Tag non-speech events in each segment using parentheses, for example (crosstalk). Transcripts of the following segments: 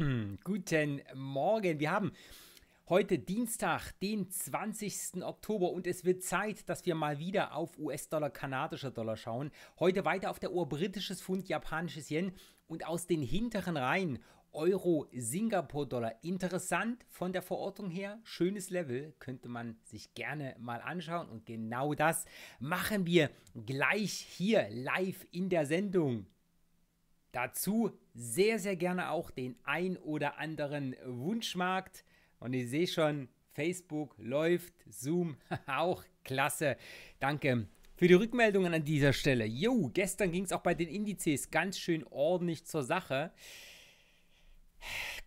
Hm, guten Morgen. Wir haben heute Dienstag, den 20. Oktober und es wird Zeit, dass wir mal wieder auf US-Dollar, kanadischer Dollar schauen. Heute weiter auf der Uhr britisches Pfund, japanisches Yen und aus den hinteren Reihen Euro, Singapur-Dollar. Interessant von der Verortung her, schönes Level, könnte man sich gerne mal anschauen und genau das machen wir gleich hier live in der Sendung. Dazu sehr, sehr gerne auch den ein oder anderen Wunschmarkt. Und ich sehe schon, Facebook läuft, Zoom (laughs) auch klasse. Danke für die Rückmeldungen an dieser Stelle. Jo, gestern ging es auch bei den Indizes ganz schön ordentlich zur Sache.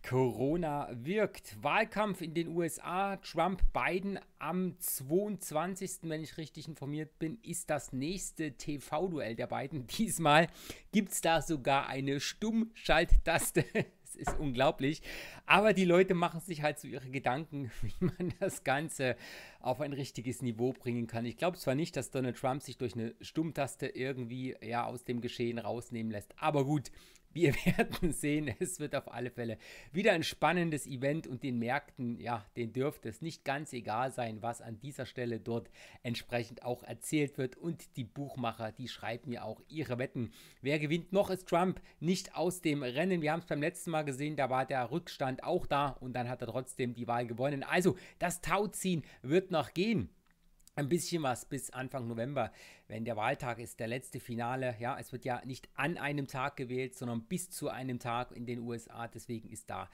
Corona wirkt. Wahlkampf in den USA. Trump Biden am 22. wenn ich richtig informiert bin, ist das nächste TV-Duell der beiden. (laughs) Diesmal gibt es da sogar eine Stummschalttaste. (laughs) Es ist unglaublich. Aber die Leute machen sich halt so ihre Gedanken, (laughs) wie man das Ganze auf ein richtiges Niveau bringen kann. Ich glaube zwar nicht, dass Donald Trump sich durch eine Stummtaste irgendwie ja, aus dem Geschehen rausnehmen lässt. Aber gut, wir (laughs) werden sehen, es wird auf alle Fälle wieder ein spannendes Event und den Märkten, ja, den dürfte es nicht ganz egal sein, was an dieser Stelle dort entsprechend auch erzählt wird. Und die Buchmacher, die schreiben ja auch ihre Wetten. Wer gewinnt noch ist Trump nicht aus dem Rennen. Wir haben es beim letzten Mal gesehen, da war der Rückstand auch da und dann hat er trotzdem die Wahl gewonnen. Also das Tauziehen wird noch gehen ein bisschen was bis Anfang November, wenn der Wahltag ist, der letzte Finale. Ja, es wird ja nicht an einem Tag gewählt, sondern bis zu einem Tag in den USA. Deswegen ist da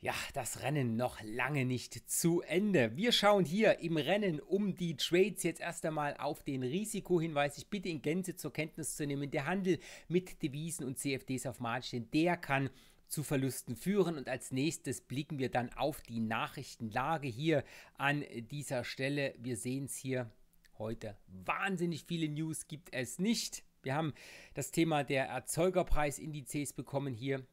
ja, das Rennen noch lange nicht zu Ende. Wir schauen hier im Rennen um die Trades jetzt erst einmal auf den Risikohinweis. Ich bitte in Gänze zur Kenntnis zu nehmen, der Handel mit Devisen und CFDs auf Margin, der kann zu Verlusten führen. Und als nächstes blicken wir dann auf die Nachrichtenlage hier an dieser Stelle. Wir sehen es hier heute. Wahnsinnig viele News gibt es nicht. Wir haben das Thema der Erzeugerpreisindizes bekommen hier.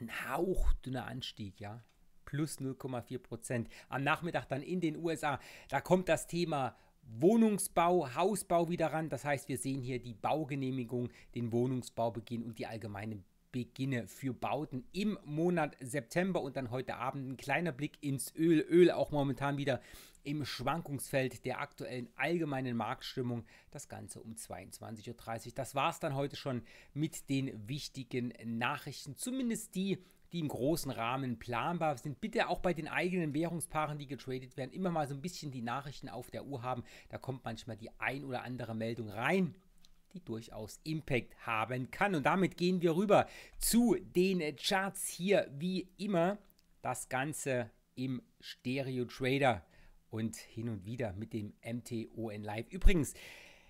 Ein hauchdünner Anstieg, ja. Plus 0,4 Prozent. Am Nachmittag dann in den USA. Da kommt das Thema Wohnungsbau, Hausbau wieder ran. Das heißt, wir sehen hier die Baugenehmigung, den Wohnungsbaubeginn und die allgemeine beginne für Bauten im Monat September und dann heute Abend ein kleiner Blick ins Öl. Öl auch momentan wieder im Schwankungsfeld der aktuellen allgemeinen Marktstimmung. Das Ganze um 22.30 Uhr. Das war es dann heute schon mit den wichtigen Nachrichten, zumindest die, die im großen Rahmen planbar sind. Bitte auch bei den eigenen Währungspaaren, die getradet werden, immer mal so ein bisschen die Nachrichten auf der Uhr haben. Da kommt manchmal die ein oder andere Meldung rein die durchaus Impact haben kann. Und damit gehen wir rüber zu den Charts hier wie immer. Das Ganze im Stereo Trader und hin und wieder mit dem MTON Live. Übrigens,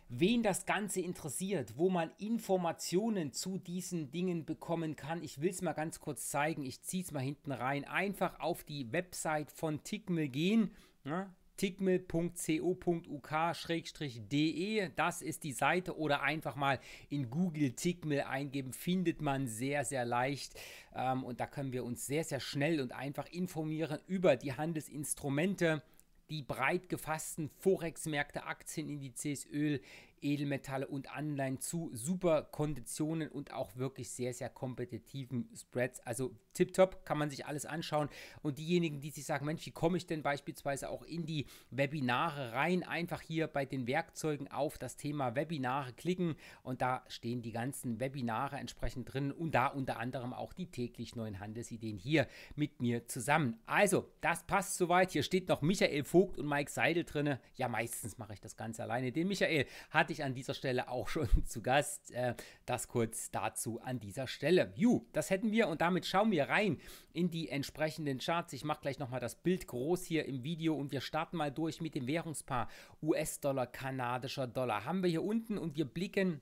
wen das Ganze interessiert, wo man Informationen zu diesen Dingen bekommen kann. Ich will es mal ganz kurz zeigen. Ich ziehe es mal hinten rein. Einfach auf die Website von Tickmill gehen. Ja, ne? tickmill.co.uk-de. Das ist die Seite oder einfach mal in Google Tickmill eingeben, findet man sehr, sehr leicht. Ähm, und da können wir uns sehr, sehr schnell und einfach informieren über die Handelsinstrumente die breit gefassten Forex-Märkte, Aktienindizes, Öl, Edelmetalle und Anleihen zu super Konditionen und auch wirklich sehr, sehr kompetitiven Spreads. Also tipptopp kann man sich alles anschauen. Und diejenigen, die sich sagen, Mensch, wie komme ich denn beispielsweise auch in die Webinare rein? Einfach hier bei den Werkzeugen auf das Thema Webinare klicken und da stehen die ganzen Webinare entsprechend drin und da unter anderem auch die täglich neuen Handelsideen hier mit mir zusammen. Also, das passt soweit. Hier steht noch Michael Vogt und Mike Seidel drin. Ja, meistens mache ich das Ganze alleine. Den Michael hatte ich an dieser Stelle auch schon (laughs) zu Gast. Äh, das kurz dazu an dieser Stelle. Ju, das hätten wir und damit schauen wir rein in die entsprechenden Charts. Ich mache gleich nochmal das Bild groß hier im Video und wir starten mal durch mit dem Währungspaar US-Dollar, kanadischer Dollar. Haben wir hier unten und wir blicken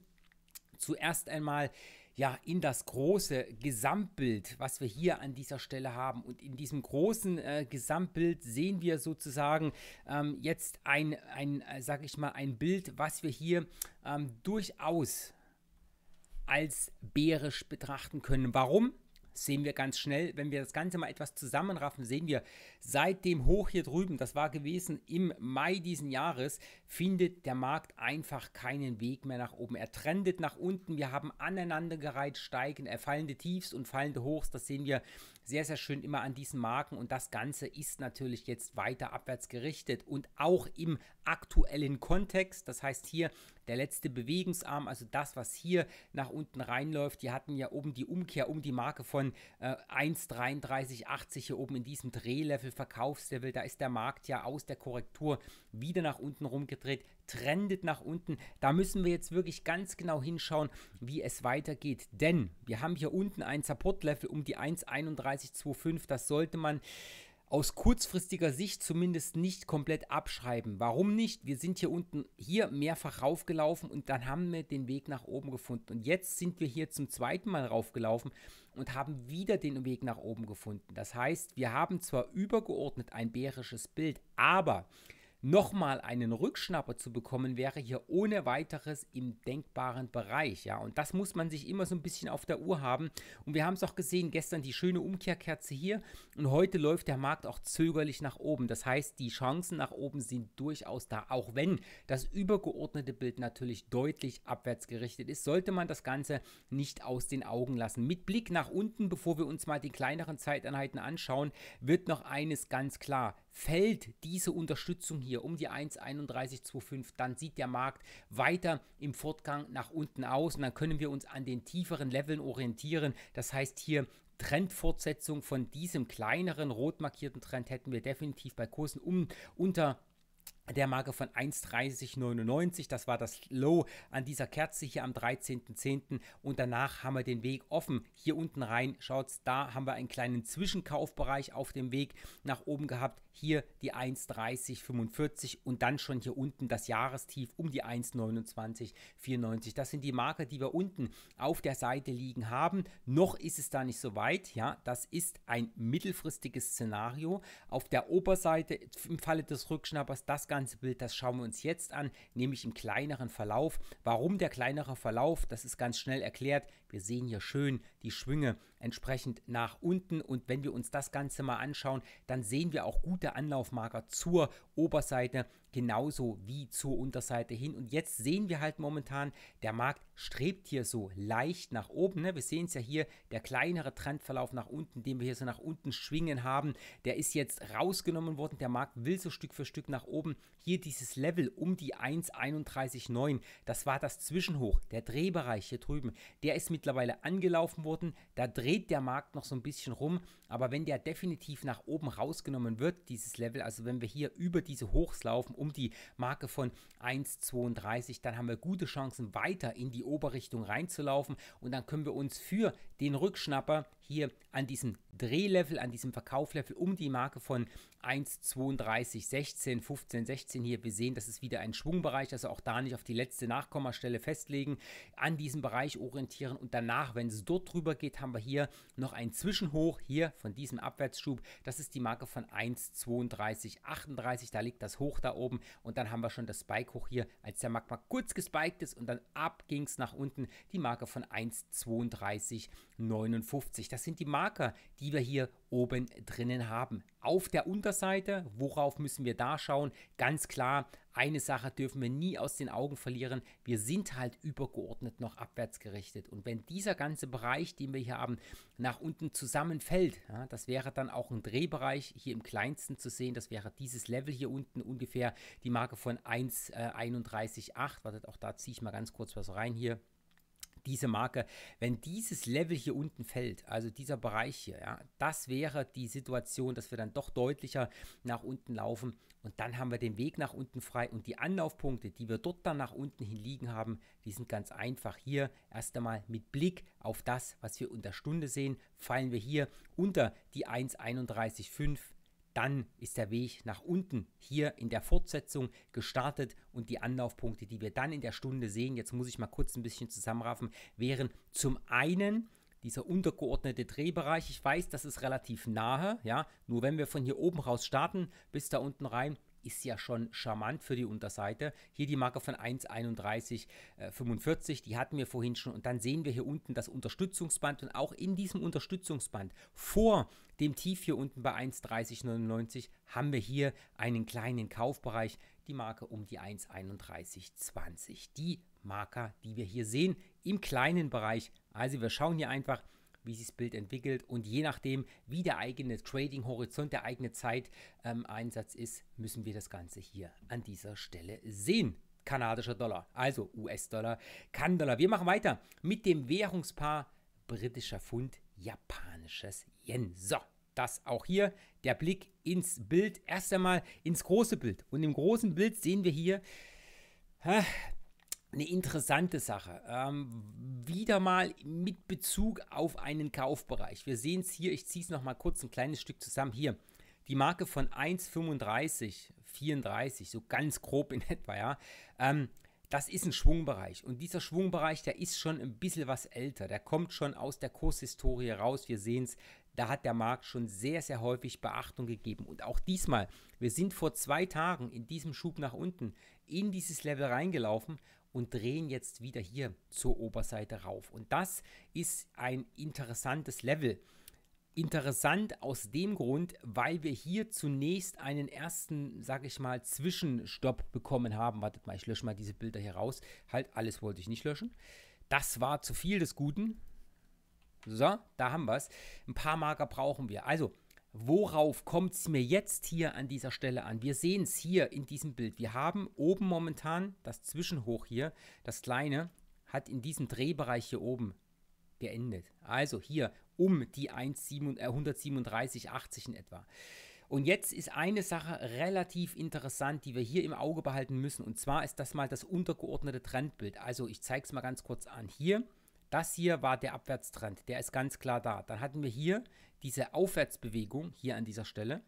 zuerst einmal ja, in das große Gesamtbild, was wir hier an dieser Stelle haben. Und in diesem großen äh, Gesamtbild sehen wir sozusagen ähm, jetzt ein, ein äh, sag ich mal, ein Bild, was wir hier ähm, durchaus als bärisch betrachten können. Warum? sehen wir ganz schnell, wenn wir das Ganze mal etwas zusammenraffen, sehen wir, seit dem Hoch hier drüben, das war gewesen im Mai diesen Jahres, findet der Markt einfach keinen Weg mehr nach oben. Er trendet nach unten, wir haben aneinandergereiht steigende, äh, fallende Tiefs und fallende Hochs, das sehen wir sehr, sehr schön immer an diesen Marken und das Ganze ist natürlich jetzt weiter abwärts gerichtet und auch im aktuellen Kontext. Das heißt hier der letzte Bewegungsarm, also das, was hier nach unten reinläuft, die hatten ja oben die Umkehr um die Marke von äh, 1,3380 hier oben in diesem Drehlevel, Verkaufslevel. Da ist der Markt ja aus der Korrektur wieder nach unten rumgedreht trendet nach unten. Da müssen wir jetzt wirklich ganz genau hinschauen, wie es weitergeht. Denn wir haben hier unten ein Support-Level um die 1,3125. Das sollte man aus kurzfristiger Sicht zumindest nicht komplett abschreiben. Warum nicht? Wir sind hier unten hier mehrfach raufgelaufen und dann haben wir den Weg nach oben gefunden. Und jetzt sind wir hier zum zweiten Mal raufgelaufen und haben wieder den Weg nach oben gefunden. Das heißt, wir haben zwar übergeordnet ein bärisches Bild, aber nochmal einen Rückschnapper zu bekommen, wäre hier ohne weiteres im denkbaren Bereich. Ja, und das muss man sich immer so ein bisschen auf der Uhr haben. Und wir haben es auch gesehen, gestern die schöne Umkehrkerze hier und heute läuft der Markt auch zögerlich nach oben. Das heißt, die Chancen nach oben sind durchaus da, auch wenn das übergeordnete Bild natürlich deutlich abwärts gerichtet ist, sollte man das Ganze nicht aus den Augen lassen. Mit Blick nach unten, bevor wir uns mal die kleineren Zeiteinheiten anschauen, wird noch eines ganz klar fällt diese Unterstützung hier um die 1,3125, dann sieht der Markt weiter im Fortgang nach unten aus und dann können wir uns an den tieferen Leveln orientieren. Das heißt hier Trendfortsetzung von diesem kleineren rot markierten Trend hätten wir definitiv bei Kursen um unter der Marke von 1,3099. Das war das Low an dieser Kerze hier am 13.10. Und danach haben wir den Weg offen. Hier unten rein, schaut's, da haben wir einen kleinen Zwischenkaufbereich auf dem Weg nach oben gehabt. Hier die 1,3045 und dann schon hier unten das Jahrestief um die 1,2994. Das sind die Marke, die wir unten auf der Seite liegen haben. Noch ist es da nicht so weit. Ja, das ist ein mittelfristiges Szenario. Auf der Oberseite im Falle des Rückschnappers das Ganze ganze Bild, das schauen wir uns jetzt an, nämlich im kleineren Verlauf. Warum der kleinere Verlauf? Das ist ganz schnell erklärt. Wir sehen hier schön die Schwünge entsprechend nach unten. Und wenn wir uns das Ganze mal anschauen, dann sehen wir auch gute Anlaufmarker zur Oberseite genauso wie zur Unterseite hin. Und jetzt sehen wir halt momentan, der Markt strebt hier so leicht nach oben. Ne? Wir sehen es ja hier, der kleinere Trendverlauf nach unten, den wir hier so nach unten schwingen haben, der ist jetzt rausgenommen worden. Der Markt will so Stück für Stück nach oben. Hier dieses Level um die 1,319, das war das Zwischenhoch. Der Drehbereich hier drüben, der ist mittlerweile angelaufen worden. Da dreht dreht der Markt noch so ein bisschen rum, aber wenn der definitiv nach oben rausgenommen wird, dieses Level, also wenn wir hier über diese Hochs laufen, um die Marke von 1,32, dann haben wir gute Chancen weiter in die Oberrichtung reinzulaufen und dann können wir uns für den Rückschnapper hier an diesem Drehlevel, an diesem Verkauflevel um die Marke von 1, 32, 16, 15, 16 hier. Wir sehen, das ist wieder ein Schwungbereich, also auch da nicht auf die letzte Nachkommastelle festlegen, an diesem Bereich orientieren und danach, wenn es dort drüber geht, haben wir hier noch ein Zwischenhoch hier von diesem Abwärtsschub. Das ist die Marke von 1, 32, 38. Da liegt das Hoch da oben und dann haben wir schon das Spike hoch hier, als der Magma kurz gespiked ist und dann ab ging es nach unten. Die Marke von 1, 32, 59. Das sind die Marker, die wir hier oben drinnen haben. Auf der Unterseite, worauf müssen wir da schauen? Ganz klar, eine Sache dürfen wir nie aus den Augen verlieren. Wir sind halt übergeordnet noch abwärts gerichtet. Und wenn dieser ganze Bereich, den wir hier haben, nach unten zusammenfällt, ja, das wäre dann auch ein Drehbereich hier im kleinsten zu sehen. Das wäre dieses Level hier unten ungefähr die Marke von 1,31,8. Äh, Wartet, auch da ziehe ich mal ganz kurz was rein hier diese Marke, wenn dieses Level hier unten fällt, also dieser Bereich hier, ja, das wäre die Situation, dass wir dann doch deutlicher nach unten laufen und dann haben wir den Weg nach unten frei und die Anlaufpunkte, die wir dort dann nach unten hin liegen haben, die sind ganz einfach hier erst einmal mit Blick auf das, was wir unter Stunde sehen, fallen wir hier unter die 1,315 dann ist der Weg nach unten hier in der Fortsetzung gestartet und die Anlaufpunkte, die wir dann in der Stunde sehen, jetzt muss ich mal kurz ein bisschen zusammenraffen, wären zum einen dieser untergeordnete Drehbereich. Ich weiß, das ist relativ nahe, ja, nur wenn wir von hier oben raus starten bis da unten rein, ist ja schon charmant für die Unterseite. Hier die Marke von 1,3145, äh, die hatten wir vorhin schon. Und dann sehen wir hier unten das Unterstützungsband und auch in diesem Unterstützungsband vor dem Tief hier unten bei 1,3099 haben wir hier einen kleinen Kaufbereich, die Marke um die 1,3120. Die Marker, die wir hier sehen im kleinen Bereich. Also wir schauen hier einfach wie sich das Bild entwickelt und je nachdem, wie der eigene Trading-Horizont, der eigene Zeiteinsatz ähm, ist, müssen wir das Ganze hier an dieser Stelle sehen kanadischer Dollar, also US-Dollar, Kan-Dollar. Wir machen weiter mit dem Währungspaar britischer Pfund, japanisches Yen. So, das auch hier der Blick ins Bild. Erst einmal ins große Bild. Und im großen Bild sehen wir hier eine interessante Sache. Ähm, wieder mal mit Bezug auf einen Kaufbereich. Wir sehen es hier, ich ziehe es nochmal kurz ein kleines Stück zusammen. Hier, die Marke von 1,35, 34, so ganz grob in (laughs) etwa, ja. Ähm, das ist ein Schwungbereich. Und dieser Schwungbereich, der ist schon ein bisschen was älter. Der kommt schon aus der Kurshistorie raus. Wir sehen es, da hat der Markt schon sehr, sehr häufig Beachtung gegeben. Und auch diesmal, wir sind vor zwei Tagen in diesem Schub nach unten in dieses Level reingelaufen und drehen jetzt wieder hier zur Oberseite rauf. Und das ist ein interessantes Level. Interessant aus dem Grund, weil wir hier zunächst einen ersten, sag ich mal, Zwischenstopp bekommen haben. Wartet mal, ich lösche mal diese Bilder hier raus. Halt, alles wollte ich nicht löschen. Das war zu viel des Guten. So, da haben wir es. Ein paar Marker brauchen wir. Also, worauf kommt es mir jetzt hier an dieser Stelle an? Wir sehen es hier in diesem Bild. Wir haben oben momentan das Zwischenhoch hier, das kleine, hat in diesem Drehbereich hier oben geendet. Also hier um die 137,80 äh, in etwa. Und jetzt ist eine Sache relativ interessant, die wir hier im Auge behalten müssen. Und zwar ist das mal das untergeordnete Trendbild. Also ich zeige es mal ganz kurz an. Hier, das hier war der Abwärtstrend. Der ist ganz klar da. Dann hatten wir hier diese Aufwärtsbewegung hier an dieser Stelle.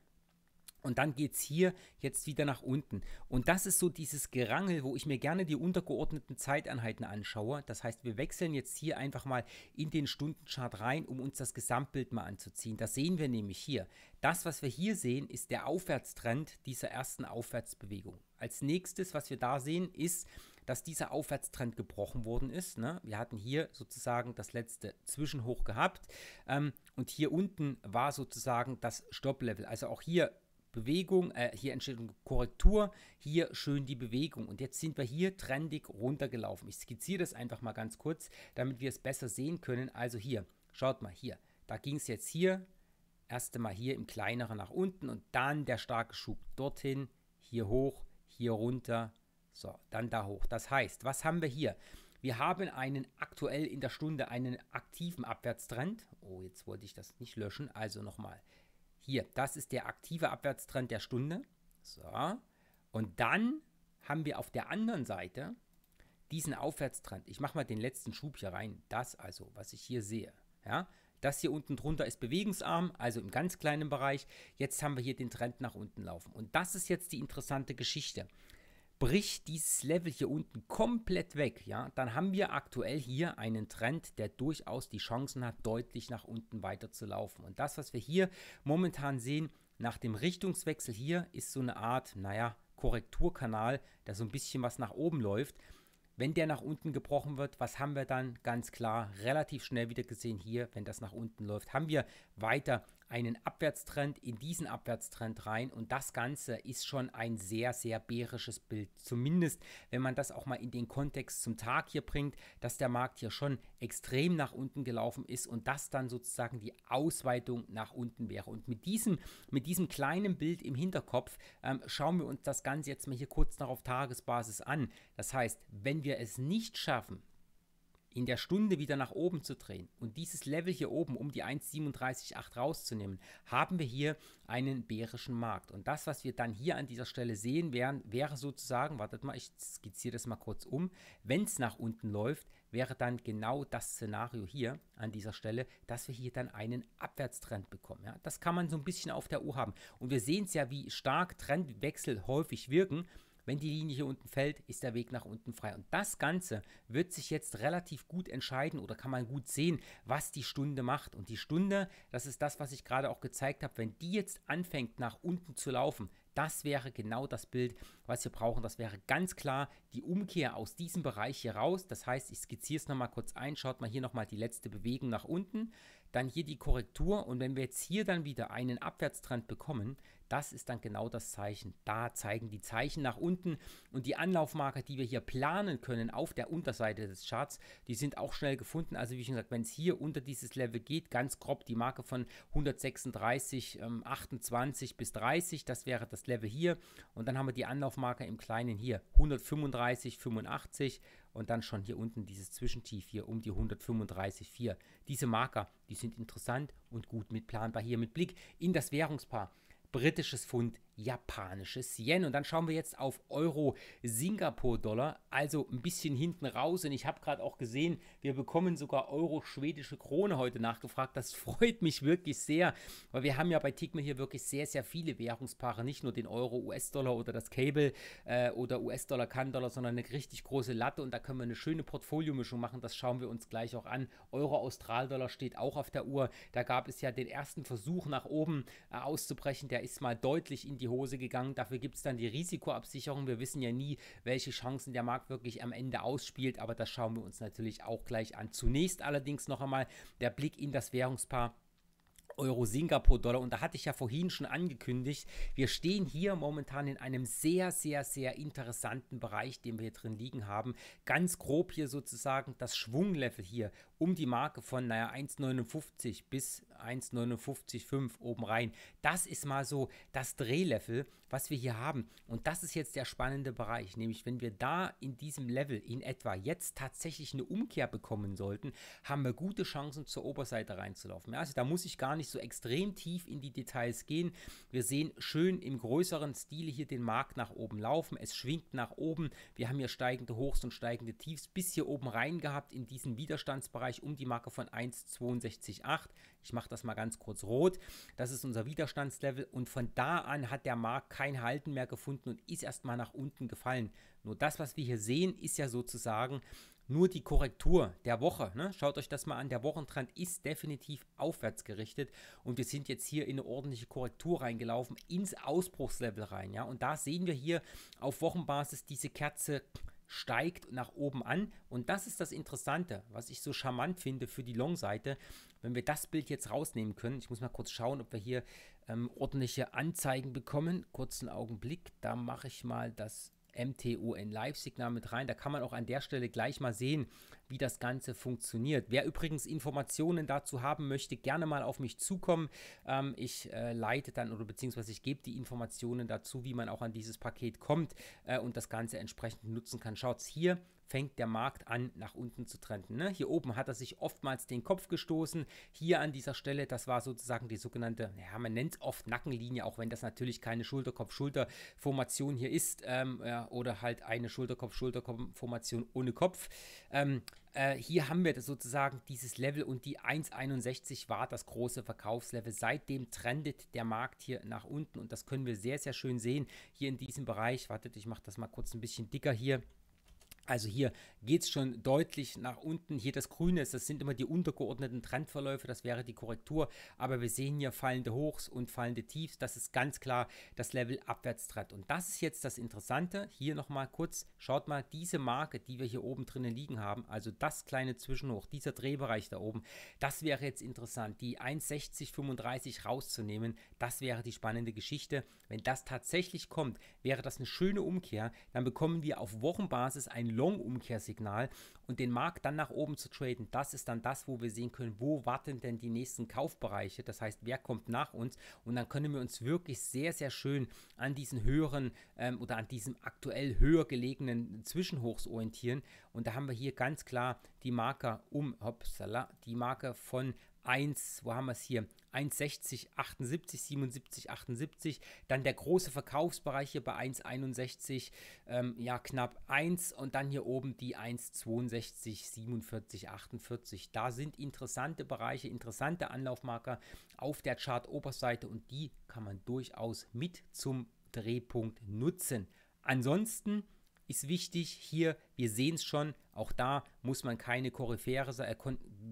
Und dann geht es hier jetzt wieder nach unten. Und das ist so dieses Gerangel, wo ich mir gerne die untergeordneten Zeiteinheiten anschaue. Das heißt, wir wechseln jetzt hier einfach mal in den Stundenchart rein, um uns das Gesamtbild mal anzuziehen. Das sehen wir nämlich hier. Das, was wir hier sehen, ist der Aufwärtstrend dieser ersten Aufwärtsbewegung. Als nächstes, was wir da sehen, ist, dass dieser Aufwärtstrend gebrochen worden ist. Ne? Wir hatten hier sozusagen das letzte Zwischenhoch gehabt ähm, und hier unten war sozusagen das Stopplevel. Also auch hier Bewegung, äh, hier entsteht eine Korrektur, hier schön die Bewegung. Und jetzt sind wir hier trendig runtergelaufen. Ich skizziere das einfach mal ganz kurz, damit wir es besser sehen können. Also hier, schaut mal hier, da ging es jetzt hier, erste Mal hier im kleineren nach unten und dann der starke Schub dorthin, hier hoch, hier runter, so, dann da hoch. Das heißt, was haben wir hier? Wir haben einen aktuell in der Stunde einen aktiven Abwärtstrend. Oh, jetzt wollte ich das nicht löschen. Also nochmal. Hier, das ist der aktive Abwärtstrend der Stunde. So. Und dann haben wir auf der anderen Seite diesen Aufwärtstrend. Ich mache mal den letzten Schub hier rein. Das also, was ich hier sehe. Ja. Das hier unten drunter ist bewegungsarm, also im ganz kleinen Bereich. Jetzt haben wir hier den Trend nach unten laufen. Und das ist jetzt die interessante Geschichte bricht dieses Level hier unten komplett weg, ja, dann haben wir aktuell hier einen Trend, der durchaus die Chancen hat, deutlich nach unten weiter zu laufen. Und das, was wir hier momentan sehen, nach dem Richtungswechsel hier, ist so eine Art, naja, Korrekturkanal, der so ein bisschen was nach oben läuft. Wenn der nach unten gebrochen wird, was haben wir dann? Ganz klar, relativ schnell wieder gesehen hier, wenn das nach unten läuft, haben wir weiter einen Abwärtstrend in diesen Abwärtstrend rein und das Ganze ist schon ein sehr, sehr bärisches Bild. Zumindest, wenn man das auch mal in den Kontext zum Tag hier bringt, dass der Markt hier schon extrem nach unten gelaufen ist und das dann sozusagen die Ausweitung nach unten wäre. Und mit diesem, mit diesem kleinen Bild im Hinterkopf ähm, schauen wir uns das Ganze jetzt mal hier kurz noch auf Tagesbasis an. Das heißt, wenn wir es nicht schaffen, in der Stunde wieder nach oben zu drehen und dieses Level hier oben um die 1,378 rauszunehmen, haben wir hier einen bärischen Markt. Und das, was wir dann hier an dieser Stelle sehen wären, wäre sozusagen, wartet mal, ich skizziere das mal kurz um, wenn es nach unten läuft, wäre dann genau das Szenario hier an dieser Stelle, dass wir hier dann einen Abwärtstrend bekommen. Ja? Das kann man so ein bisschen auf der Uhr haben. Und wir sehen es ja, wie stark Trendwechsel häufig wirken. Wenn die Linie hier unten fällt, ist der Weg nach unten frei. Und das Ganze wird sich jetzt relativ gut entscheiden oder kann man gut sehen, was die Stunde macht. Und die Stunde, das ist das, was ich gerade auch gezeigt habe, wenn die jetzt anfängt nach unten zu laufen, das wäre genau das Bild, was wir brauchen. Das wäre ganz klar die Umkehr aus diesem Bereich hier raus. Das heißt, ich skizziere es nochmal kurz ein. Schaut mal hier nochmal die letzte Bewegung nach unten dann hier die Korrektur und wenn wir jetzt hier dann wieder einen Abwärtstrend bekommen, das ist dann genau das Zeichen. Da zeigen die Zeichen nach unten und die Anlaufmarke, die wir hier planen können auf der Unterseite des Charts, die sind auch schnell gefunden. Also wie schon gesagt, wenn es hier unter dieses Level geht, ganz grob die Marke von 136, ähm, 28 bis 30, das wäre das Level hier und dann haben wir die Anlaufmarke im Kleinen hier 135, 85 und dann schon hier unten dieses Zwischentief hier um die 135,4. Diese Marker, die sind interessant und gut mitplanbar hier mit Blick in das Währungspaar britisches Pfund japanisches Yen. Und dann schauen wir jetzt auf Euro Singapur-Dollar, also ein bisschen hinten raus. Und ich habe gerade auch gesehen, wir bekommen sogar Euro schwedische Krone heute nachgefragt. Das (laughs) freut mich wirklich sehr, weil wir haben ja bei Tigma hier wirklich sehr, sehr viele Währungspaare. Nicht nur den Euro, US-Dollar oder das Cable äh, oder US-Dollar, Kann-Dollar, sondern eine richtig große Latte. Und da können wir eine schöne Portfoliomischung machen. Das schauen wir uns gleich auch an. Euro Austral-Dollar steht auch auf der Uhr. Da gab es ja den ersten Versuch nach oben äh, auszubrechen. Der ist mal deutlich in die die Hose gegangen. Dafür gibt es dann die Risikoabsicherung. Wir wissen ja nie, welche Chancen der Markt wirklich am Ende ausspielt, aber das schauen wir uns natürlich auch gleich an. Zunächst allerdings noch einmal der Blick in das Währungspaar. Euro Singapur Dollar und da hatte ich ja vorhin schon angekündigt, wir stehen hier momentan in einem sehr sehr sehr interessanten Bereich, den wir hier drin liegen haben. Ganz grob hier sozusagen das Schwunglevel hier um die Marke von, naja, 1,59 bis 1,59,5 oben rein. Das ist mal so das Drehlevel, was wir hier haben. Und das ist jetzt der spannende Bereich, nämlich wenn wir da in diesem Level in etwa jetzt tatsächlich eine Umkehr bekommen sollten, haben wir gute Chancen zur Oberseite reinzulaufen. Ja, also da muss ich gar nicht so extrem tief in die Details gehen. Wir sehen schön im größeren Stil hier den Markt nach oben laufen. Es schwingt nach oben. Wir haben hier steigende Hochs und steigende Tiefs bis hier oben rein gehabt in diesen Widerstandsbereich Bereich um die Marke von 1,628. Ich mache das mal ganz kurz rot. Das ist unser Widerstandslevel und von da an hat der Markt kein Halten mehr gefunden und ist erstmal nach unten gefallen. Nur das, was wir hier sehen, ist ja sozusagen nur die Korrektur der Woche. Ne? Schaut euch das mal an. Der Wochentrend ist definitiv aufwärts gerichtet und wir sind jetzt hier in eine ordentliche Korrektur reingelaufen, ins Ausbruchslevel rein. Ja? Und da sehen wir hier auf Wochenbasis diese Kerze steigt nach oben an. Und das ist das Interessante, was ich so charmant finde für die Long-Seite. Wenn wir das Bild jetzt rausnehmen können, ich muss mal kurz schauen, ob wir hier ähm, ordentliche Anzeigen bekommen. Kurzen Augenblick, da mache ich mal das MTUN Live-Signal mit rein. Da kann man auch an der Stelle gleich mal sehen, wie das Ganze funktioniert. Wer übrigens Informationen dazu haben möchte, gerne mal auf mich zukommen. Ähm, ich äh, leite dann oder beziehungsweise ich gebe die Informationen dazu, wie man auch an dieses Paket kommt äh, und das Ganze entsprechend nutzen kann. Schaut's hier fängt der Markt an, nach unten zu trennen. Ne? Hier oben hat er sich oftmals den Kopf gestoßen. Hier an dieser Stelle, das war sozusagen die sogenannte, ja, man nennt es oft Nackenlinie, auch wenn das natürlich keine Schulterkopf-Schulter-Formation hier ist ähm, ja, oder halt eine Schulterkopf-Schulter-Formation ohne Kopf. Ähm, äh, hier haben wir sozusagen dieses Level und die 1,61 war das große Verkaufslevel. Seitdem trendet der Markt hier nach unten und das können wir sehr, sehr schön sehen. Hier in diesem Bereich, wartet, ich mache das mal kurz ein bisschen dicker hier. Also hier geht es schon deutlich nach unten. Hier das Grüne das sind immer die untergeordneten Trendverläufe, das wäre die Korrektur. Aber wir sehen hier fallende Hochs und fallende Tiefs. Das ist ganz klar das Level Abwärtstrend. Und das ist jetzt das Interessante. Hier nochmal kurz, schaut mal, diese Marke, die wir hier oben drinnen liegen haben, also das kleine Zwischenhoch, dieser Drehbereich da oben, das wäre jetzt interessant, die 1,6035 rauszunehmen. Das wäre die spannende Geschichte. Wenn das tatsächlich kommt, wäre das eine schöne Umkehr. Dann bekommen wir auf Wochenbasis ein Long-Umkehrsignal und den Markt dann nach oben zu traden, das ist dann das, wo wir sehen können, wo warten denn die nächsten Kaufbereiche, das heißt, wer kommt nach uns und dann können wir uns wirklich sehr, sehr schön an diesen höheren ähm, oder an diesem aktuell höher gelegenen Zwischenhochs orientieren und da haben wir hier ganz klar die Marke um, hoppsala, die Marke von 1, wo haben wir es hier? 1,60, 78, 77, 78. Dann der große Verkaufsbereich hier bei 1,61, ähm, ja knapp 1. Und dann hier oben die 1,62, 47, 48. Da sind interessante Bereiche, interessante Anlaufmarker auf der Chart-Oberseite und die kann man durchaus mit zum Drehpunkt nutzen. Ansonsten ist wichtig hier, wir sehen es schon, auch da muss man keine Koryphäre, äh,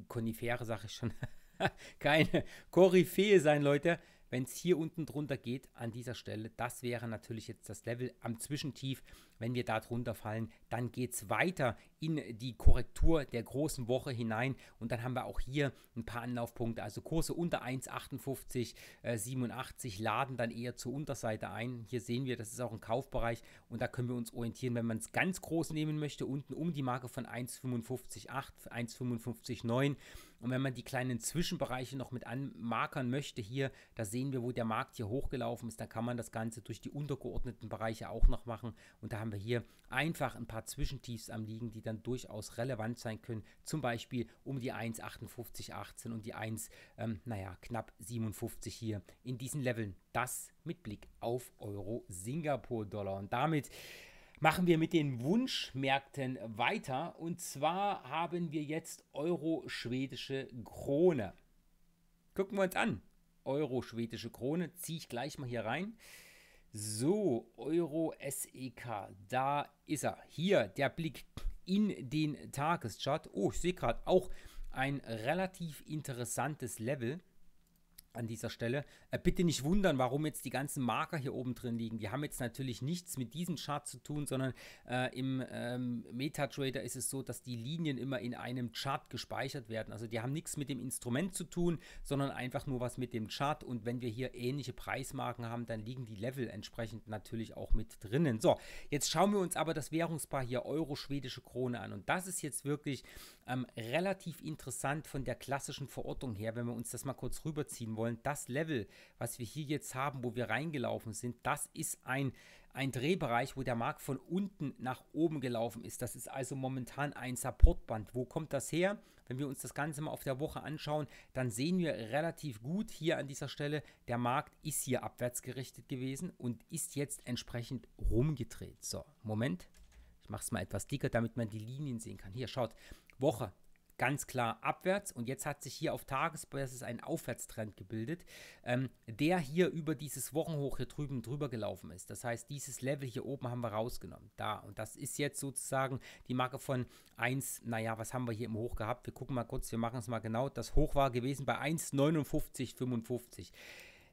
Konifere, sage ich schon, (laughs) (laughs) keine Koryphäe sein, Leute. Wenn es hier unten drunter geht, an dieser Stelle, das wäre natürlich jetzt das Level am Zwischentief. Wenn wir da drunter fallen, dann geht es weiter in die Korrektur der großen Woche hinein und dann haben wir auch hier ein paar Anlaufpunkte. Also Kurse unter 1,58, äh, 87 laden dann eher zur Unterseite ein. Hier sehen wir, das ist auch ein Kaufbereich und da können wir uns orientieren, wenn man es ganz groß nehmen möchte, unten um die Marke von 1,55,8, 1,55,9 und wenn man die kleinen Zwischenbereiche noch mit anmarkern möchte hier, da sehen wir, wo der Markt hier hochgelaufen ist, da kann man das Ganze durch die untergeordneten Bereiche auch noch machen und da haben haben wir hier einfach ein paar Zwischentiefs am Liegen, die dann durchaus relevant sein können. Zum Beispiel um die 1,5818 und die 1, ähm, naja, knapp 57 hier in diesen Leveln. Das mit Blick auf Euro-Singapur-Dollar. Und damit machen wir mit den Wunschmärkten weiter. Und zwar haben wir jetzt Euro-Schwedische Krone. Gucken wir uns an. Euro-Schwedische Krone ziehe ich gleich mal hier rein. So, Euro SEK, da ist er. Hier der Blick in den Tageschart. Oh, ich sehe gerade auch ein relativ interessantes Level an dieser Stelle. Äh, bitte nicht wundern, warum jetzt die ganzen Marker hier oben drin liegen. Die haben jetzt natürlich nichts mit diesem Chart zu tun, sondern äh, im ähm, MetaTrader ist es so, dass die Linien immer in einem Chart gespeichert werden. Also die haben nichts mit dem Instrument zu tun, sondern einfach nur was mit dem Chart. Und wenn wir hier ähnliche Preismarken haben, dann liegen die Level entsprechend natürlich auch mit drinnen. So, jetzt schauen wir uns aber das Währungspaar hier Euro, schwedische Krone an. Und das ist jetzt wirklich ähm, relativ interessant von der klassischen Verordnung her, wenn wir uns das mal kurz rüberziehen wollen wollen, das Level, was wir hier jetzt haben, wo wir reingelaufen sind, das ist ein, ein Drehbereich, wo der Markt von unten nach oben gelaufen ist. Das ist also momentan ein Supportband. Wo kommt das her? Wenn wir uns das Ganze mal auf der Woche anschauen, dann sehen wir relativ gut hier an dieser Stelle, der Markt ist hier abwärts gerichtet gewesen und ist jetzt entsprechend rumgedreht. So, Moment. Ich mache es mal etwas dicker, damit man die Linien sehen kann. Hier, schaut, Woche ganz klar abwärts und jetzt hat sich hier auf Tagesbasis ein Aufwärtstrend gebildet, ähm, der hier über dieses Wochenhoch hier drüben drüber gelaufen ist. Das heißt, dieses Level hier oben haben wir rausgenommen, da und das ist jetzt sozusagen die Marke von 1, naja, was haben wir hier im Hoch gehabt? Wir gucken mal kurz, wir machen es mal genau. Das Hoch war gewesen bei 1,5955.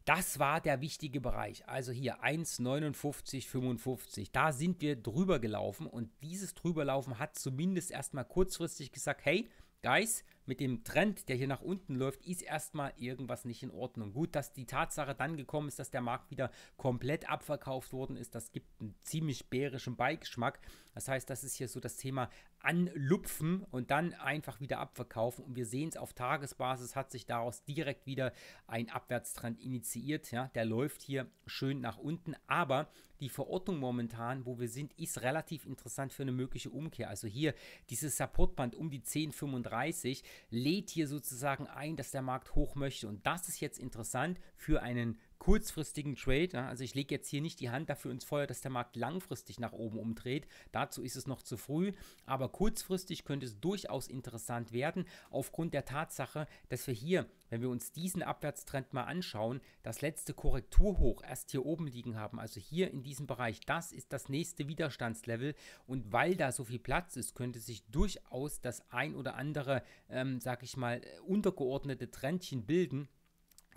Das war der wichtige Bereich. Also hier 1,59,55. Da sind wir drüber gelaufen und dieses drüberlaufen hat zumindest erstmal kurzfristig gesagt, hey, Guys mit dem Trend, der hier nach unten läuft, ist erstmal irgendwas nicht in Ordnung. Gut, dass die Tatsache dann gekommen ist, dass der Markt wieder komplett abverkauft worden ist, das gibt einen ziemlich bärischen Beigeschmack. Das heißt, das ist hier so das Thema anlupfen und dann einfach wieder abverkaufen. Und wir sehen es auf Tagesbasis, hat sich daraus direkt wieder ein Abwärtstrend initiiert. Ja, der läuft hier schön nach unten, aber die Verordnung momentan, wo wir sind, ist relativ interessant für eine mögliche Umkehr. Also hier dieses Supportband um die 1035 lädt hier sozusagen ein, dass der Markt hoch möchte. Und das ist jetzt interessant für einen kurzfristigen Trade. Also ich lege jetzt hier nicht die Hand dafür ins Feuer, dass der Markt langfristig nach oben umdreht. Dazu ist es noch zu früh. Aber kurzfristig könnte es durchaus interessant werden, aufgrund der Tatsache, dass wir hier, wenn wir uns diesen Abwärtstrend mal anschauen, das letzte Korrekturhoch erst hier oben liegen haben. Also hier in diesem Bereich. Das ist das nächste Widerstandslevel. Und weil da so viel Platz ist, könnte sich durchaus das ein oder andere, ähm, sag ich mal, äh, untergeordnete Trendchen bilden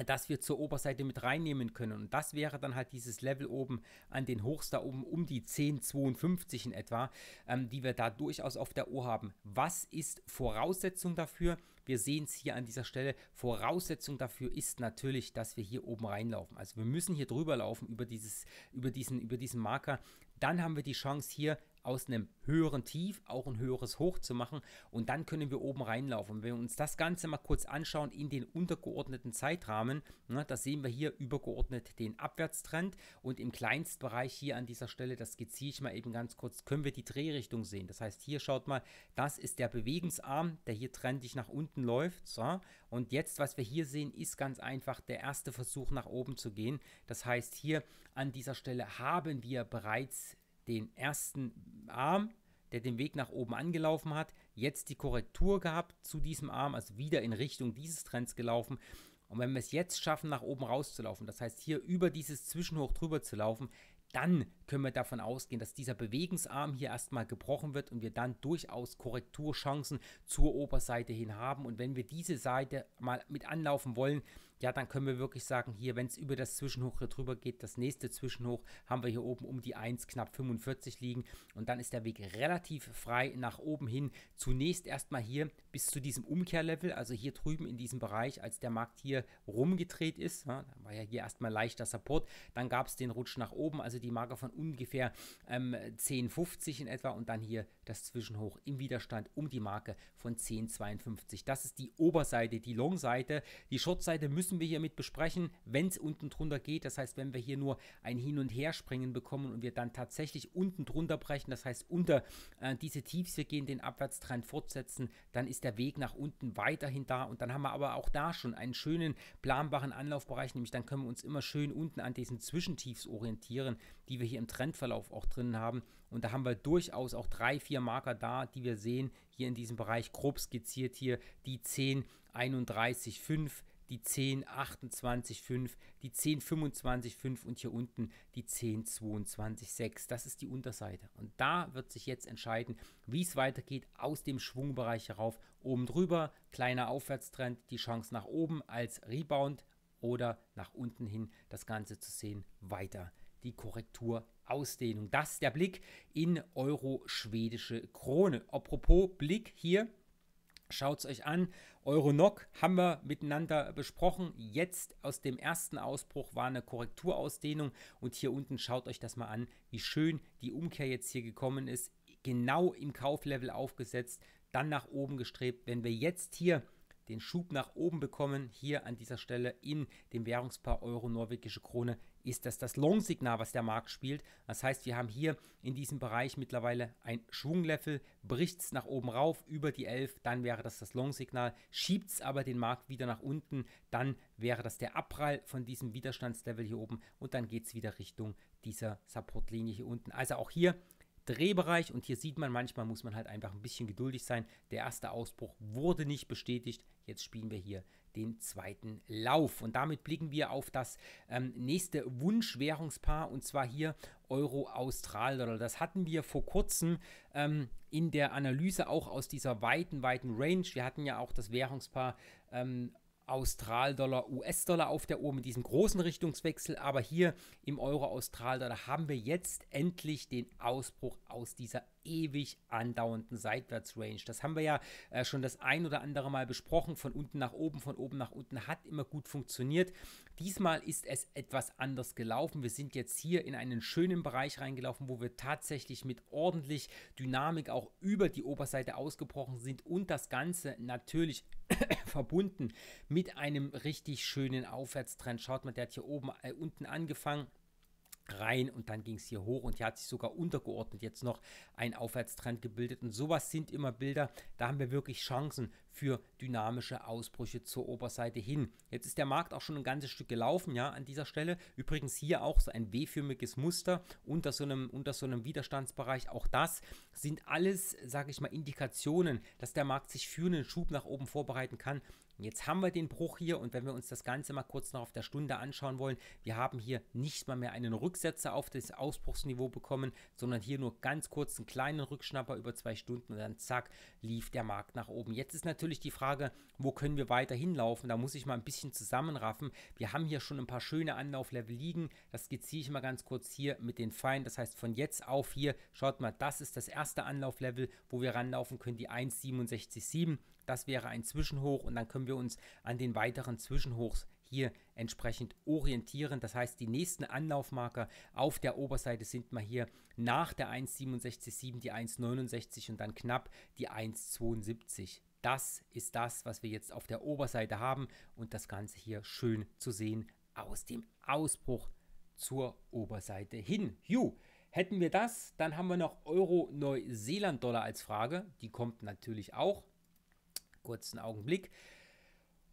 das wir zur Oberseite mit reinnehmen können. Und das wäre dann halt dieses Level oben an den Hochs da oben um die 10,52 in etwa, ähm, die wir da durchaus auf der Uhr haben. Was ist Voraussetzung dafür? Wir sehen es hier an dieser Stelle. Voraussetzung dafür ist natürlich, dass wir hier oben reinlaufen. Also wir müssen hier drüber laufen über, dieses, über, diesen, über diesen Marker. Dann haben wir die Chance hier aus einem höheren Tief auch ein höheres Hoch zu machen und dann können wir oben reinlaufen. Und wenn wir uns das Ganze mal kurz anschauen in den untergeordneten Zeitrahmen, ne, da sehen wir hier übergeordnet den Abwärtstrend und im Kleinstbereich hier an dieser Stelle, das skizziere ich mal eben ganz kurz, können wir die Drehrichtung sehen. Das heißt, hier schaut mal, das ist der Bewegungsarm, der hier trendig nach unten läuft. So. Und jetzt, was wir hier sehen, ist ganz einfach der erste Versuch nach oben zu gehen. Das heißt, hier an dieser Stelle haben wir bereits den ersten Arm, der den Weg nach oben angelaufen hat, jetzt die Korrektur gehabt zu diesem Arm, also wieder in Richtung dieses Trends gelaufen. Und wenn wir es jetzt schaffen, nach oben rauszulaufen, das heißt hier über dieses Zwischenhoch drüber zu laufen, dann können wir davon ausgehen, dass dieser Bewegungsarm hier erstmal gebrochen wird und wir dann durchaus Korrekturchancen zur Oberseite hin haben. Und wenn wir diese Seite mal mit anlaufen wollen, ja, dann können wir wirklich sagen, hier, wenn es über das Zwischenhoch hier drüber geht, das nächste Zwischenhoch haben wir hier oben um die 1 knapp 45 liegen und dann ist der Weg relativ frei nach oben hin. Zunächst erstmal hier bis zu diesem Umkehrlevel, also hier drüben in diesem Bereich, als der Markt hier rumgedreht ist, ja, war ja hier erstmal leichter Support, dann gab es den Rutsch nach oben, also die Marke von ungefähr ähm, 10,50 in etwa und dann hier das Zwischenhoch im Widerstand um die Marke von 10,52. Das ist die Oberseite, die Long-Seite. Die Short-Seite müssen wir hier mit besprechen, wenn es unten drunter geht. Das heißt, wenn wir hier nur ein Hin- und Herspringen bekommen und wir dann tatsächlich unten drunter brechen, das heißt unter äh, diese Tiefs wir gehen, den Abwärtstrend fortsetzen, dann ist der Weg nach unten weiterhin da und dann haben wir aber auch da schon einen schönen planbaren Anlaufbereich, nämlich dann können wir uns immer schön unten an diesen Zwischentiefs orientieren die wir hier im Trendverlauf auch drin haben. Und da haben wir durchaus auch drei, vier Marker da, die wir sehen, hier in diesem Bereich grob skizziert hier, die 10, 31, 5, die 10, 28, 5, die 10, 25, 5 und hier unten die 10, 22, 6. Das ist die Unterseite. Und da wird sich jetzt entscheiden, wie es weitergeht aus dem Schwungbereich herauf. Oben drüber, kleiner Aufwärtstrend, die Chance nach oben als Rebound oder nach unten hin das Ganze zu sehen, weiter die Korrektur Ausdehnung. Das ist der Blick in euro-schwedische Krone. Apropos Blick hier, schaut es euch an. euro Euronoc haben wir miteinander besprochen. Jetzt aus dem ersten Ausbruch war eine Korrekturausdehnung und hier unten schaut euch das mal an, wie schön die Umkehr jetzt hier gekommen ist. Genau im Kauflevel aufgesetzt, dann nach oben gestrebt. Wenn wir jetzt hier den Schub nach oben bekommen, hier an dieser Stelle in dem Währungspaar Euro-Norwegische Krone, ist das das Long-Signal, was der Markt spielt. Das heißt, wir haben hier in diesem Bereich mittlerweile ein Schwunglevel, bricht es nach oben rauf über die 11, dann wäre das das Long-Signal, schiebt es aber den Markt wieder nach unten, dann wäre das der Abprall von diesem Widerstandslevel hier oben und dann geht es wieder Richtung dieser Supportlinie hier unten. Also auch hier Drehbereich und hier sieht man, manchmal muss man halt einfach ein bisschen geduldig sein. Der erste Ausbruch wurde nicht bestätigt. Jetzt spielen wir hier den zweiten Lauf und damit blicken wir auf das ähm, nächste Wunschwährungspaar und zwar hier Euro-Australdollar. Das hatten wir vor kurzem ähm, in der Analyse auch aus dieser weiten, weiten Range. Wir hatten ja auch das Währungspaar ähm, Austral-Dollar, US-Dollar auf der Uhr mit diesem großen Richtungswechsel. Aber hier im euro austral dollar haben wir jetzt endlich den Ausbruch aus dieser ewig andauernden Seitwärtsrange. Das haben wir ja äh, schon das ein oder andere Mal besprochen. Von unten nach oben, von oben nach unten hat immer gut funktioniert. Diesmal ist es etwas anders gelaufen. Wir sind jetzt hier in einen schönen Bereich reingelaufen, wo wir tatsächlich mit ordentlich Dynamik auch über die Oberseite ausgebrochen sind und das Ganze natürlich (coughs) verbunden mit einem richtig schönen Aufwärtstrend. Schaut mal, der hat hier oben äh, unten angefangen rein und dann ging es hier hoch und hier hat sich sogar untergeordnet jetzt noch ein Aufwärtstrend gebildet und sowas sind immer Bilder, da haben wir wirklich Chancen für dynamische Ausbrüche zur Oberseite hin. Jetzt ist der Markt auch schon ein ganzes Stück gelaufen, ja, an dieser Stelle. Übrigens hier auch so ein W-förmiges Muster unter so, einem, unter so einem Widerstandsbereich. Auch das sind alles, sage ich mal, Indikationen, dass der Markt sich für einen Schub nach oben vorbereiten kann. Jetzt haben wir den Bruch hier und wenn wir uns das Ganze mal kurz noch auf der Stunde anschauen wollen, wir haben hier nicht mal mehr einen Rücksetzer auf das Ausbruchsniveau bekommen, sondern hier nur ganz kurz einen kleinen Rückschnapper über zwei Stunden und dann zack, lief der Markt nach oben. Jetzt ist natürlich natürlich die Frage, wo können wir weiter hinlaufen? Da muss ich mal ein bisschen zusammenraffen. Wir haben hier schon ein paar schöne Anlauflevel liegen. Das skizziere ich mal ganz kurz hier mit den Feinen. Das heißt, von jetzt auf hier, schaut mal, das ist das erste Anlauflevel, wo wir ranlaufen können, die 1,677. Das wäre ein Zwischenhoch und dann können wir uns an den weiteren Zwischenhochs hier entsprechend orientieren. Das heißt, die nächsten Anlaufmarker auf der Oberseite sind mal hier nach der 1,677 die 1,69 und dann knapp die 1,72. Das ist das, was wir jetzt auf der Oberseite haben und das Ganze hier schön zu sehen aus dem Ausbruch zur Oberseite hin. Ju, hätten wir das, dann haben wir noch Euro-Neuseeland-Dollar als Frage. Die kommt natürlich auch. Kurzen Augenblick.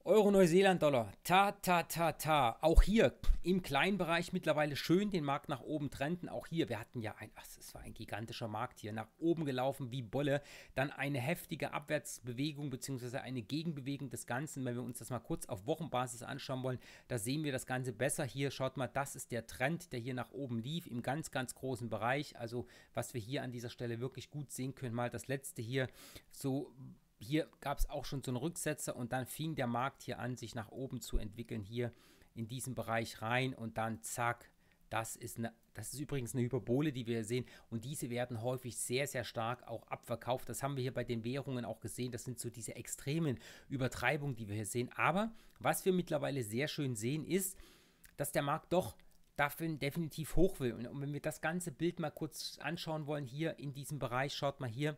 Euro Neuseeland-Dollar. Ta, ta, ta, ta. Auch hier im kleinen Bereich mittlerweile schön den Markt nach oben trennten. Auch hier, wir hatten ja ein, ach, es war ein gigantischer Markt hier, nach oben gelaufen wie Bolle. Dann eine heftige Abwärtsbewegung bzw. eine Gegenbewegung des Ganzen. Wenn wir uns das mal kurz auf Wochenbasis anschauen wollen, da sehen wir das Ganze besser. Hier schaut mal, das ist der Trend, der hier nach oben lief, im ganz, ganz großen Bereich. Also, was wir hier an dieser Stelle wirklich gut sehen können, mal das letzte hier so hier gab es auch schon so einen Rücksetzer und dann fing der Markt hier an, sich nach oben zu entwickeln, hier in diesen Bereich rein und dann zack, das ist, eine, das ist übrigens eine Hyperbole, die wir hier sehen. Und diese werden häufig sehr, sehr stark auch abverkauft. Das haben wir hier bei den Währungen auch gesehen. Das sind so diese extremen Übertreibungen, die wir hier sehen. Aber was wir mittlerweile sehr schön sehen, ist, dass der Markt doch dafür definitiv hoch will. Und wenn wir das ganze Bild mal kurz anschauen wollen, hier in diesem Bereich, schaut mal hier,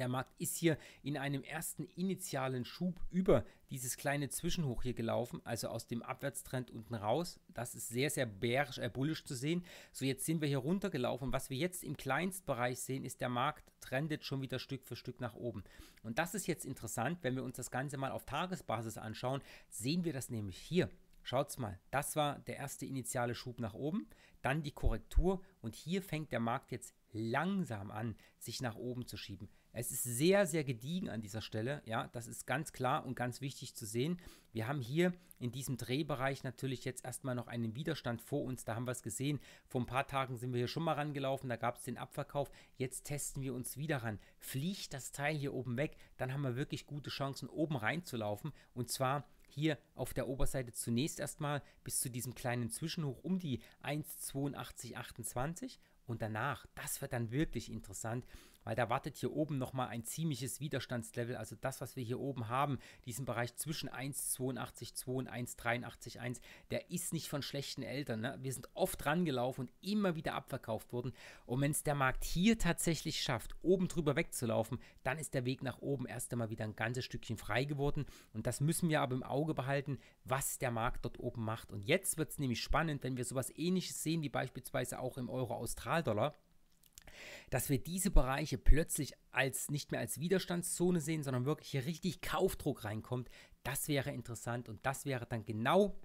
der Markt ist hier in einem ersten initialen Schub über dieses kleine Zwischenhoch hier gelaufen, also aus dem Abwärtstrend unten raus. Das ist sehr, sehr bärisch, äh, bullisch zu sehen. So, jetzt sind wir hier runtergelaufen. Was wir jetzt im Kleinstbereich sehen, ist, der Markt trendet schon wieder Stück für Stück nach oben. Und das ist jetzt interessant, wenn wir uns das Ganze mal auf Tagesbasis anschauen, sehen wir das nämlich hier. Schaut's mal, das war der erste initiale Schub nach oben, dann die Korrektur und hier fängt der Markt jetzt langsam an, sich nach oben zu schieben. Es ist sehr, sehr gediegen an dieser Stelle. Ja, das ist ganz klar und ganz wichtig zu sehen. Wir haben hier in diesem Drehbereich natürlich jetzt erstmal noch einen Widerstand vor uns. Da haben wir es gesehen. Vor ein paar Tagen sind wir hier schon mal rangelaufen. Da gab es den Abverkauf. Jetzt testen wir uns wieder ran. Fliegt das Teil hier oben weg, dann haben wir wirklich gute Chancen, oben reinzulaufen. Und zwar hier auf der Oberseite zunächst erstmal bis zu diesem kleinen Zwischenhoch um die 1,8228 und danach, das wird dann wirklich interessant, weil da wartet hier oben nochmal ein ziemliches Widerstandslevel. Also das, was wir hier oben haben, diesen Bereich zwischen 1,82,2 und 1,83,1, der ist nicht von schlechten Eltern. Ne? Wir sind oft rangelaufen und immer wieder abverkauft worden. Und wenn es der Markt hier tatsächlich schafft, oben drüber wegzulaufen, dann ist der Weg nach oben erst einmal wieder ein ganzes Stückchen frei geworden. Und das müssen wir aber im Auge behalten, was der Markt dort oben macht. Und jetzt wird es nämlich spannend, wenn wir sowas ähnliches sehen, wie beispielsweise auch im Euro-Austral-Dollar dass wir diese Bereiche plötzlich als nicht mehr als Widerstandszone sehen, sondern wirklich hier richtig Kaufdruck reinkommt, das wäre interessant und das wäre dann genau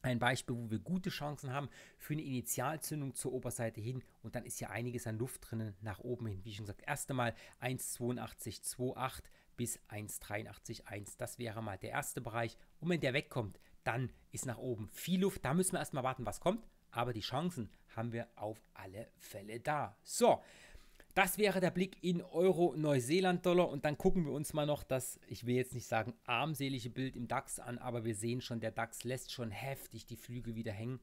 ein Beispiel, wo wir gute Chancen haben für eine Initialzündung zur Oberseite hin und dann ist hier einiges an Luft drinnen nach oben hin. Wie schon gesagt, erste Mal 1,8228 bis 1,83,1. Das wäre mal der erste Bereich. Und wenn der wegkommt, dann ist nach oben viel Luft. Da müssen wir erstmal warten, was kommt aber die Chancen haben wir auf alle Fälle da. So, das wäre der Blick in Euro, Neuseeland, Dollar und dann gucken wir uns mal noch das, ich will jetzt nicht sagen armselige Bild im DAX an, aber wir sehen schon, der DAX lässt schon heftig die Flüge wieder hängen.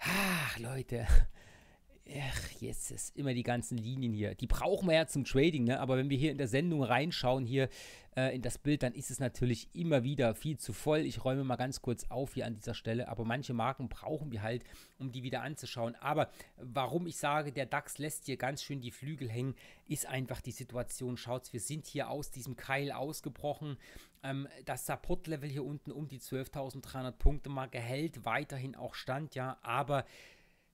Ach, Leute, Ach, Jesus, immer die ganzen Linien hier. Die brauchen wir ja zum Trading, ne? Aber wenn wir hier in der Sendung reinschauen, hier äh, in das Bild, dann ist es natürlich immer wieder viel zu voll. Ich räume mal ganz kurz auf hier an dieser Stelle. Aber manche Marken brauchen wir halt, um die wieder anzuschauen. Aber warum ich sage, der DAX lässt hier ganz schön die Flügel hängen, ist einfach die Situation. Schaut's, wir sind hier aus diesem Keil ausgebrochen. Ähm, das Support-Level hier unten um die 12.300 Punkte-Marke hält weiterhin auch stand, ja. Aber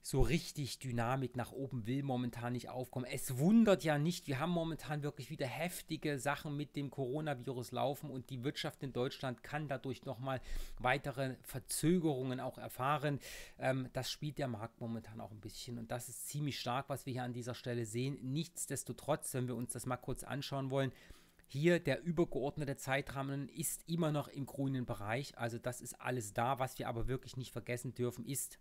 so richtig Dynamik nach oben will momentan nicht aufkommen. Es wundert ja nicht, wir haben momentan wirklich wieder heftige Sachen mit dem Coronavirus laufen und die Wirtschaft in Deutschland kann dadurch nochmal weitere Verzögerungen auch erfahren. Ähm, das spielt der Markt momentan auch ein bisschen und das ist ziemlich stark, was wir hier an dieser Stelle sehen. Nichtsdestotrotz, wenn wir uns das mal kurz anschauen wollen, hier der übergeordnete Zeitrahmen ist immer noch im grünen Bereich. Also das ist alles da. Was wir aber wirklich nicht vergessen dürfen, ist,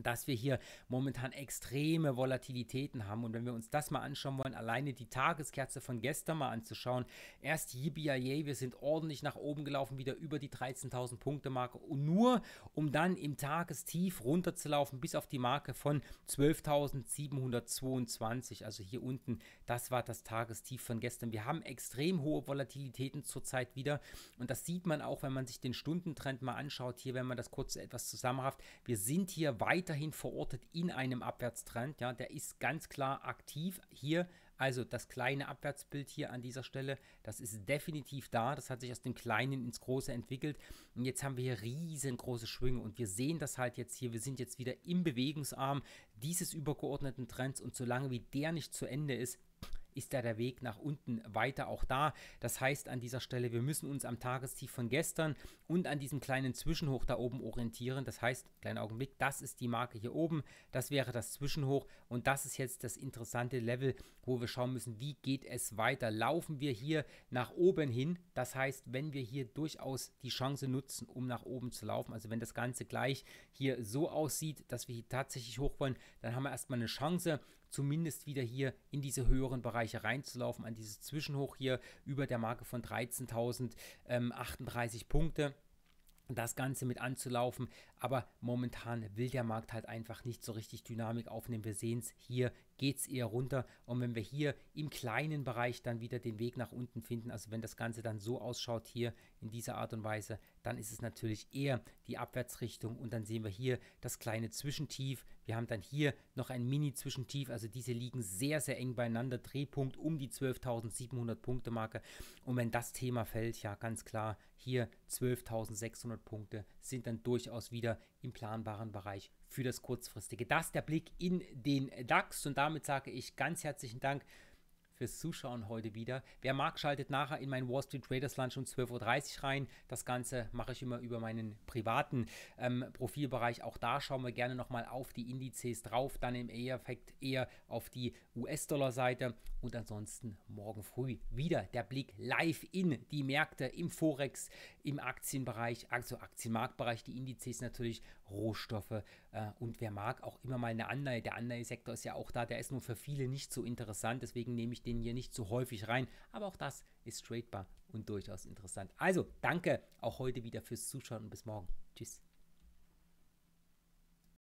dass wir hier momentan extreme Volatilitäten haben. Und wenn wir uns das mal anschauen wollen, alleine die Tageskerze von gestern mal anzuschauen, erst Yibiaye, wir sind ordentlich nach oben gelaufen, wieder über die 13.000 Punkte Marke, und nur um dann im Tagestief runterzulaufen bis auf die Marke von 12.722, also hier unten, das war das Tagestief von gestern. Wir haben extrem hohe Volatilitäten zurzeit wieder und das sieht man auch, wenn man sich den Stundentrend mal anschaut, hier, wenn man das kurz etwas zusammenhaft. wir sind hier weit weiterhin verortet in einem Abwärtstrend. Ja, der ist ganz klar aktiv. Hier also das kleine Abwärtsbild hier an dieser Stelle, das ist definitiv da. Das hat sich aus dem Kleinen ins Große entwickelt. Und jetzt haben wir hier riesengroße Schwünge und wir sehen das halt jetzt hier. Wir sind jetzt wieder im Bewegungsarm dieses übergeordneten Trends und solange wie der nicht zu Ende ist, ist ja der Weg nach unten weiter auch da. Das heißt an dieser Stelle, wir müssen uns am Tagestief von gestern und an diesem kleinen Zwischenhoch da oben orientieren. Das heißt, kleinen Augenblick, das ist die Marke hier oben, das wäre das Zwischenhoch und das ist jetzt das interessante Level, wo wir schauen müssen, wie geht es weiter. Laufen wir hier nach oben hin, das heißt, wenn wir hier durchaus die Chance nutzen, um nach oben zu laufen, also wenn das Ganze gleich hier so aussieht, dass wir hier tatsächlich hoch wollen, dann haben wir erstmal eine Chance, zumindest wieder hier in diese höheren Bereiche reinzulaufen, an dieses Zwischenhoch hier über der Marke von 13.038 ähm, Punkte das Ganze mit anzulaufen. Aber momentan will der Markt halt einfach nicht so richtig Dynamik aufnehmen. Wir sehen es, hier geht es eher runter. Und wenn wir hier im kleinen Bereich dann wieder den Weg nach unten finden, also wenn das Ganze dann so ausschaut hier in dieser Art und Weise, dann ist es natürlich eher die Abwärtsrichtung. Und dann sehen wir hier das kleine Zwischentief. Wir haben dann hier noch ein Mini-Zwischentief. Also diese liegen sehr, sehr eng beieinander. Drehpunkt um die 12.700 Punkte Marke. Und wenn das Thema fällt, ja ganz klar, hier 12.600 Punkte sind dann durchaus wieder im planbaren Bereich für das kurzfristige. Das der Blick in den DAX und damit sage ich ganz herzlichen Dank fürs Zuschauen heute wieder. Wer mag, schaltet nachher in meinen Wall Street Traders Lunch um 12.30 Uhr rein. Das Ganze mache ich immer über meinen privaten ähm, Profilbereich. Auch da schauen wir gerne nochmal auf die Indizes drauf, dann im Effekt eher auf die US-Dollar-Seite und ansonsten morgen früh wieder der Blick live in die Märkte im Forex, im Aktienbereich, also Aktienmarktbereich, die Indizes natürlich, Rohstoffe äh, und wer mag auch immer mal eine Anleihe. Der Anleihesektor ist ja auch da, der ist nur für viele nicht so interessant, deswegen nehme ich den hier nicht so häufig rein. Aber auch das ist tradebar und durchaus interessant. Also danke auch heute wieder fürs Zuschauen und bis morgen. Tschüss.